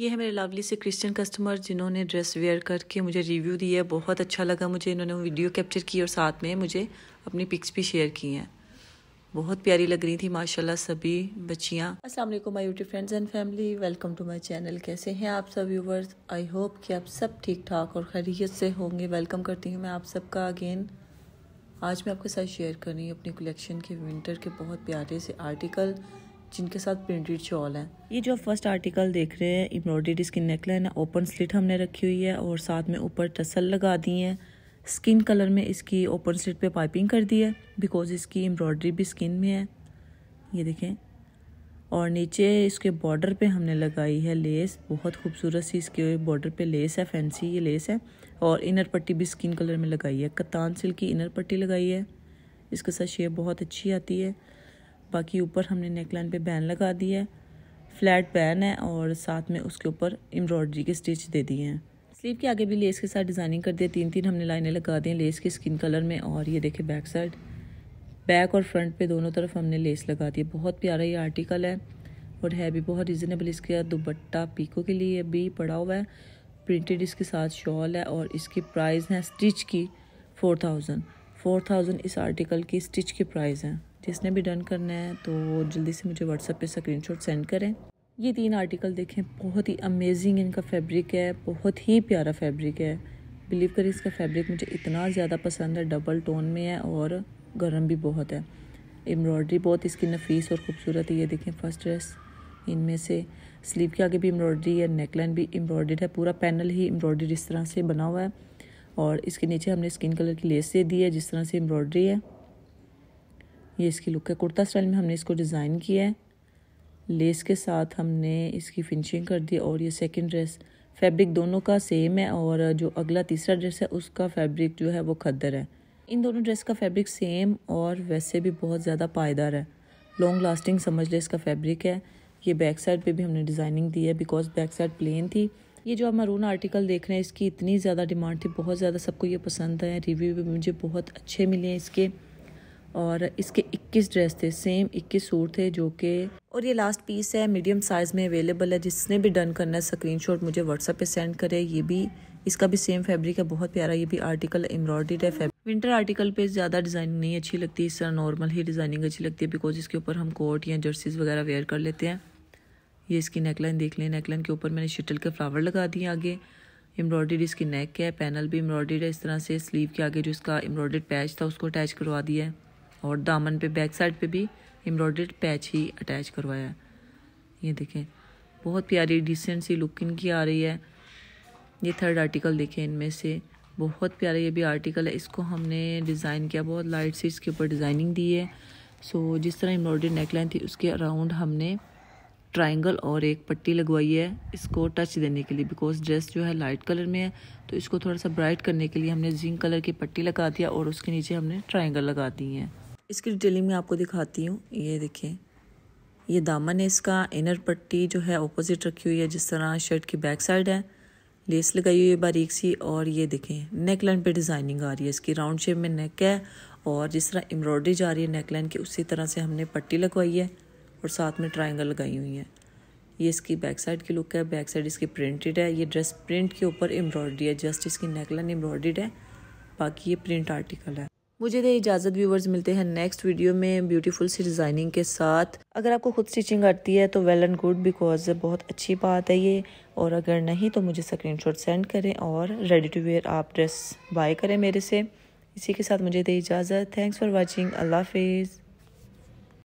ये है मेरे लवली से क्रिश्चियन कस्टमर जिन्होंने ड्रेस वेयर करके मुझे रिव्यू दिया बहुत अच्छा लगा मुझे इन्होंने वीडियो कैप्चर की और साथ में मुझे अपनी पिक्स भी शेयर की हैं बहुत प्यारी लग रही थी माशाल्लाह सभी बच्चियाँ अस्सलाम वालेकुम my YouTube friends and family welcome to my channel कैसे हैं आप सब व्यूवर्स आई होप कि आप सब ठीक ठाक और खैरियत से होंगे वेलकम करती हूँ मैं आप सबका अगेन आज मैं आपके साथ शेयर कर रही हूँ अपनी कलेक्शन के विंटर के बहुत प्यारे से आर्टिकल जिनके साथ प्रिंटेड शॉल है ये जो फर्स्ट आर्टिकल देख रहे हैं embroidered skin neckline open slit हमने रखी हुई है और साथ में ऊपर टसल लगा दी है स्किन कलर में इसकी ओपन स्लिट पे पाइपिंग कर दी है बिकॉज इसकी एम्ब्रॉयडरी भी स्किन में है ये देखें और नीचे इसके बॉर्डर पे हमने लगाई है लेस बहुत खूबसूरत सी इसके बॉर्डर पे लेस है फैंसी ये लेस है और इनर पट्टी भी स्किन कलर में लगाई है कतान सिल्क की इनर पट्टी लगाई है इसके साथ शेप बहुत अच्छी आती है बाकी ऊपर हमने नेकलाइन पे बैन लगा दी है फ्लैट बैन है और साथ में उसके ऊपर एम्ब्रॉयडरी के स्टिच दे दिए हैं स्लीव के आगे भी लेस के साथ डिज़ाइनिंग कर दी तीन तीन हमने लाइनें लगा दी हैं लेस के स्किन कलर में और ये देखे बैक साइड बैक और फ्रंट पे दोनों तरफ हमने लेस लगा दी है बहुत प्यारा ये आर्टिकल है और है भी बहुत रिजनेबल इसके दुपट्टा पीको के लिए भी पड़ा हुआ है प्रिंटेड इसके साथ शॉल है और इसकी प्राइस है स्टिच की फोर थाउजेंड फोर थाउजेंड इस आर्टिकल की स्टिच की प्राइस है किसने भी डन करना है तो जल्दी से मुझे व्हाट्सएप पे स्क्रीनशॉट सेंड करें ये तीन आर्टिकल देखें बहुत ही अमेजिंग इनका फैब्रिक है बहुत ही प्यारा फैब्रिक है बिलीव करें इसका फैब्रिक मुझे इतना ज़्यादा पसंद है डबल टोन में है और गर्म भी बहुत है एम्ब्रॉयडरी बहुत इसकी नफीस और ख़ूबसूरत है ये देखें फर्स्ट ड्रेस इनमें से स्लीव के आगे भी एम्ब्रॉयडरी है नेकलाइन भी एम्ब्रॉयडर्ड है पूरा पैनल ही एम्ब्रॉयडरी इस तरह से बना हुआ है और इसके नीचे हमने स्किन कलर की लेस दे दी है जिस तरह से एम्ब्रॉयडरी है ये इसकी लुक है कुर्ता स्टाइल में हमने इसको डिज़ाइन किया है लेस के साथ हमने इसकी फिनिशिंग कर दी और ये सेकंड ड्रेस फैब्रिक दोनों का सेम है और जो अगला तीसरा ड्रेस है उसका फैब्रिक जो है वो खद्दर है इन दोनों ड्रेस का फैब्रिक सेम और वैसे भी बहुत ज़्यादा पायदार है लॉन्ग लास्टिंग समझ लें इसका फैब्रिक है ये बैक साइड पे भी हमने डिज़ाइनिंग दी है बिकॉज बैक साइड प्लेन थी ये जो आप मरून आर्टिकल देख रहे हैं इसकी इतनी ज़्यादा डिमांड थी बहुत ज़्यादा सबको ये पसंद है रिव्यू भी मुझे बहुत अच्छे मिले हैं इसके और इसके 21 ड्रेस थे सेम 21 सूट थे जो कि और ये लास्ट पीस है मीडियम साइज़ में अवेलेबल है जिसने भी डन करना है स्क्रीनशॉट मुझे व्हाट्सअप पे सेंड करे ये भी इसका भी सेम फैब्रिक है बहुत प्यारा ये भी आर्टिकल एम्ब्रॉयड है विंटर आर्टिकल पे ज़्यादा डिज़ाइनिंग नहीं अच्छी लगती इस तरह नॉर्मल ही डिज़ाइनिंग अच्छी लगती है बिकॉज इसके ऊपर हम कोट या जर्सीज़ वगैरह वेयर कर लेते हैं ये इसकी नेकलाइन देख लें नेकलाइन के ऊपर मैंने शटल के फ्लावर लगा दिए आगे एम्ब्रॉयड इसकी नेक है पैनल भी एम्ब्रॉयड है इस तरह से स्लीव के आगे जो इसका एम्ब्रॉयड पैच था उसको अटैच करवा दिया है और दामन पे बैक साइड पे भी एम्ब्रॉयड पैच ही अटैच करवाया ये देखें बहुत प्यारी डिसेंट सी लुक इनकी आ रही है ये थर्ड आर्टिकल देखें इनमें से बहुत प्यारा ये भी आर्टिकल है इसको हमने डिज़ाइन किया बहुत लाइट सी इसके ऊपर डिज़ाइनिंग दी है सो जिस तरह एम्ब्रॉयडरी नेकलाइन थी उसके अराउंड हमने ट्रायंगल और एक पट्टी लगवाई है इसको टच देने के लिए बिकॉज ड्रेस जो है लाइट कलर में है तो इसको थोड़ा सा ब्राइट करने के लिए हमने जिंक कलर की पट्टी लगा दिया और उसके नीचे हमने ट्राइंगल लगा दी है इसकी डिटेलिंग मैं आपको दिखाती हूँ ये देखें ये दामन है इसका इनर पट्टी जो है ऑपोजिट रखी हुई है जिस तरह शर्ट की बैक साइड है लेस लगाई हुई है बारीक सी और ये देखें नेक लाइन पर डिज़ाइनिंग आ रही है इसकी राउंड शेप में नेक है और जिस तरह एम्ब्रॉयडरी जा रही है नेक लाइन की उसी तरह से हमने पट्टी लगवाई है और साथ में ट्राइंगल लगाई हुई है ये इसकी बैक साइड की लुक है बैक साइड इसकी प्रिंटेड है ये ड्रेस प्रिंट के ऊपर एम्ब्रॉयडरी है जस्ट इसकी नेकलाइन लाइन है बाकी ये प्रिंट आर्टिकल है मुझे दे इजाज़त व्यूवर्स मिलते हैं नेक्स्ट वीडियो में ब्यूटीफुल सी डिज़ाइनिंग के साथ अगर आपको खुद स्टिचिंग आती है तो वेल एंड गुड बिकॉज बहुत अच्छी बात है ये और अगर नहीं तो मुझे स्क्रीनशॉट सेंड करें और रेडी टू वेयर आप ड्रेस बाय करें मेरे से इसी के साथ मुझे दे इजाज़त थैंक्स फॉर वॉचिंग अल्लाह हाफिज़